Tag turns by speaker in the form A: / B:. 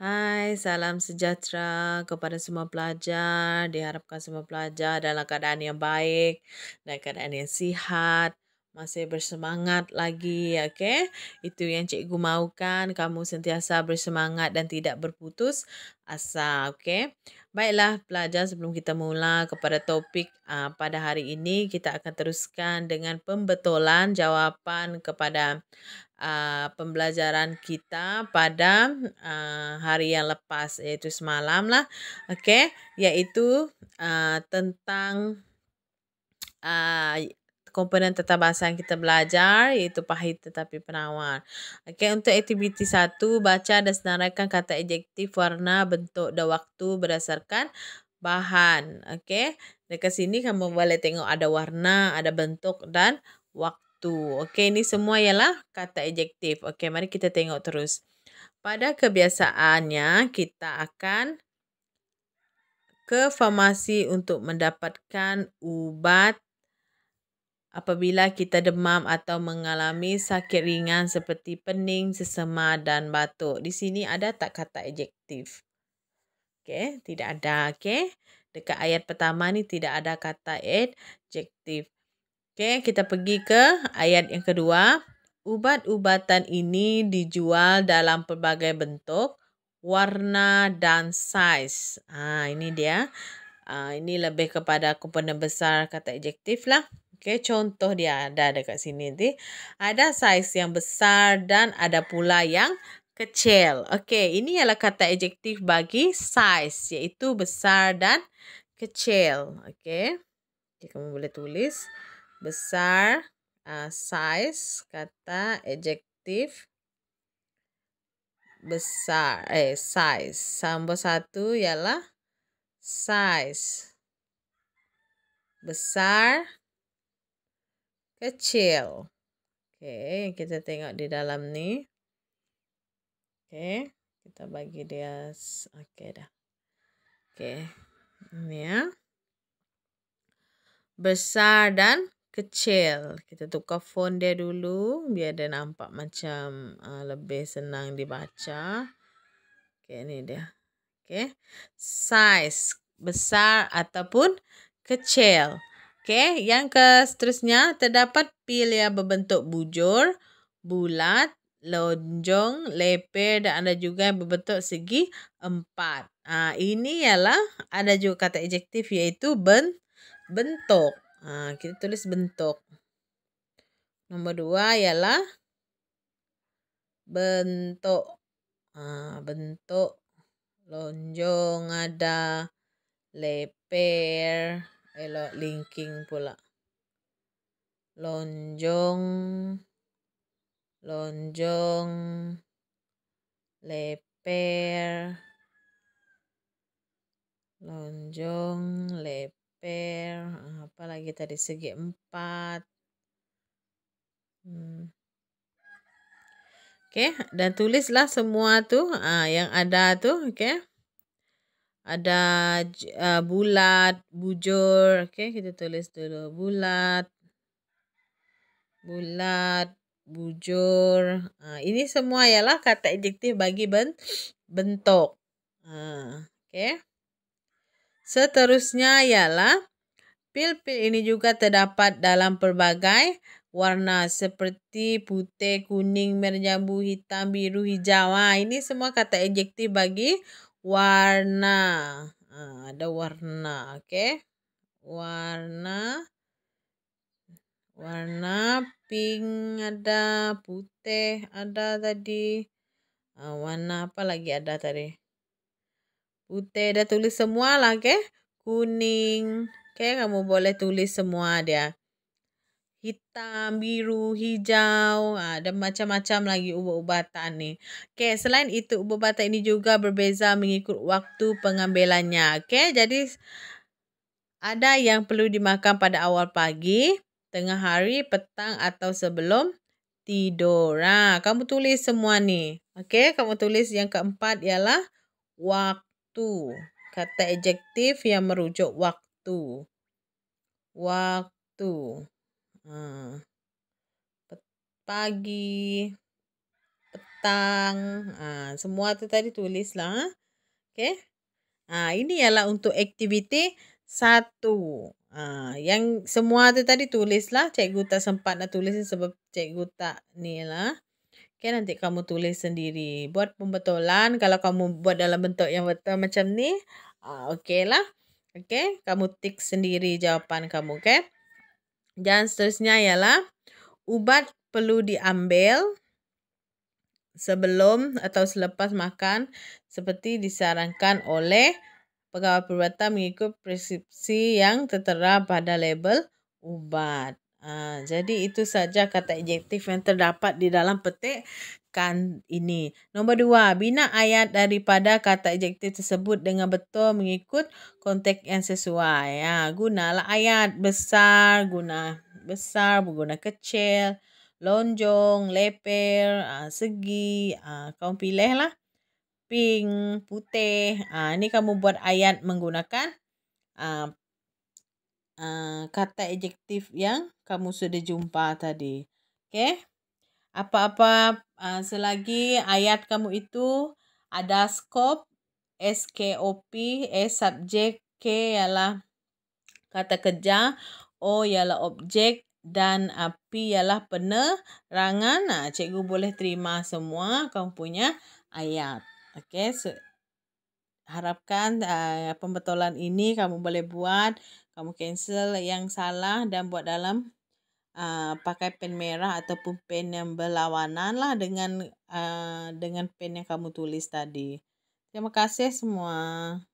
A: Hai, salam sejahtera kepada semua pelajar. Diharapkan semua pelajar dalam keadaan yang baik dan keadaan yang sihat masih bersemangat lagi, ya, oke? Okay? Itu yang cikgu maukan, kamu sentiasa bersemangat dan tidak berputus asa, oke? Okay? Baiklah, pelajar sebelum kita mula kepada topik uh, pada hari ini, kita akan teruskan dengan pembetulan jawapan kepada uh, pembelajaran kita pada uh, hari yang lepas, yaitu semalam lah, oke? Okay? Yaitu uh, tentang uh, komponen tata bahasa yang kita belajar yaitu pahit tetapi penawar. Oke, untuk aktiviti 1 baca dan senaraikan kata adjektif, warna, bentuk dan waktu berdasarkan bahan. Oke. Dekat sini kamu boleh tengok ada warna, ada bentuk dan waktu. Oke, ini semua ialah kata adjektif. Oke, mari kita tengok terus. Pada kebiasaannya kita akan ke farmasi untuk mendapatkan ubat apabila kita demam atau mengalami sakit ringan seperti pening, sesema dan batuk. Di sini ada tak kata adjektif? Okay, tidak ada. Okay. Dekat ayat pertama ni tidak ada kata adjektif. Okay, kita pergi ke ayat yang kedua. Ubat-ubatan ini dijual dalam pelbagai bentuk, warna dan size. Ah, ini dia. Ah, ini lebih kepada komponen besar kata adjektif lah. Oke, contoh dia ada dekat sini nanti. Ada size yang besar dan ada pula yang kecil. Oke, ini ialah kata adjektif bagi size, yaitu besar dan kecil. Oke, okay. kamu boleh tulis besar, uh, eh, size, kata adjektif besar, eh size. Sambal satu ialah size. Besar, kecil. Oke, kita tengok di dalam nih. Oke, kita bagi dia. Oke dah. Oke, ini ya. Besar dan kecil. Kita tukar font dia dulu biar dia nampak macam uh, lebih senang dibaca. Oke, ini dia. Oke, size besar ataupun kecil. Oke, yang ke seterusnya terdapat pil yang berbentuk bujur, bulat, lonjong, leper dan ada juga yang berbentuk segi empat. Nah, ini ialah ada juga kata adjektif yaitu ben, bentuk. Nah, kita tulis bentuk. Nomor dua ialah bentuk. Nah, bentuk lonjong ada leper Hello, linking pula lonjong lonjong leper lonjong leper apa lagi tadi segi empat hmm. Oke, okay, dan tulislah semua tuh ah, yang ada tuh, oke. Okay ada uh, bulat, bujur. Oke, okay, kita tulis dulu bulat, bulat, bujur. Uh, ini semua ialah kata adjektif bagi ben bentuk. Uh, Oke. Okay. Seterusnya ialah pil-pil ini juga terdapat dalam pelbagai warna seperti putih, kuning, merah jambu, hitam, biru, hijau. Nah, ini semua kata adjektif bagi warna nah, ada warna oke okay? warna warna pink ada putih ada tadi nah, warna apa lagi ada tadi putih ada tulis semua lah oke okay? kuning oke okay? kamu boleh tulis semua dia hitam, biru, hijau, ada ah, macam-macam lagi ubat-ubatan ni. Oke, selain itu ubat-ubatan ini juga berbeza mengikut waktu pengambilannya. Oke, jadi ada yang perlu dimakan pada awal pagi, tengah hari, petang atau sebelum tidur. Nah, kamu tulis semua ni. Oke, kamu tulis yang keempat ialah waktu. Kata adjektif yang merujuk waktu. Waktu. pagi, petang, ha, semua tu tadi tulislah. Ha? Ah. Okay. Ha, ah, ini ialah untuk aktiviti satu. Ha, yang semua tu tadi tulislah. Cikgu tak sempat nak tulis sebab cikgu tak ni lah. Okay, nanti kamu tulis sendiri. Buat pembetulan kalau kamu buat dalam bentuk yang betul macam ni. Ha, okay lah. Okay, kamu tik sendiri jawapan kamu. Okay. Dan seterusnya ialah ubat perlu diambil sebelum atau selepas makan seperti disarankan oleh pegawai perubatan mengikut preskripsi yang tertera pada label ubat. Ha, ah, jadi itu saja kata adjektif yang terdapat di dalam petik kan ini. Nombor dua, bina ayat daripada kata adjektif tersebut dengan betul mengikut konteks yang sesuai. Ya, gunalah ayat besar, guna besar, berguna kecil, lonjong, leper, ha, segi, ha, kau pilih lah. Pink, putih. ini kamu buat ayat menggunakan kata adjektif yang kamu sudah jumpa tadi. Okay apa-apa uh, selagi ayat kamu itu ada skop SKOP S subjek K ialah kata kerja O ialah objek dan api eh, ialah penerangan nah, cikgu boleh terima semua kamu punya ayat okey so, harapkan uh, eh, pembetulan ini kamu boleh buat kamu cancel yang salah dan buat dalam uh, pakai pen merah ataupun pen yang berlawanan lah dengan uh, dengan pen yang kamu tulis tadi. Terima kasih semua.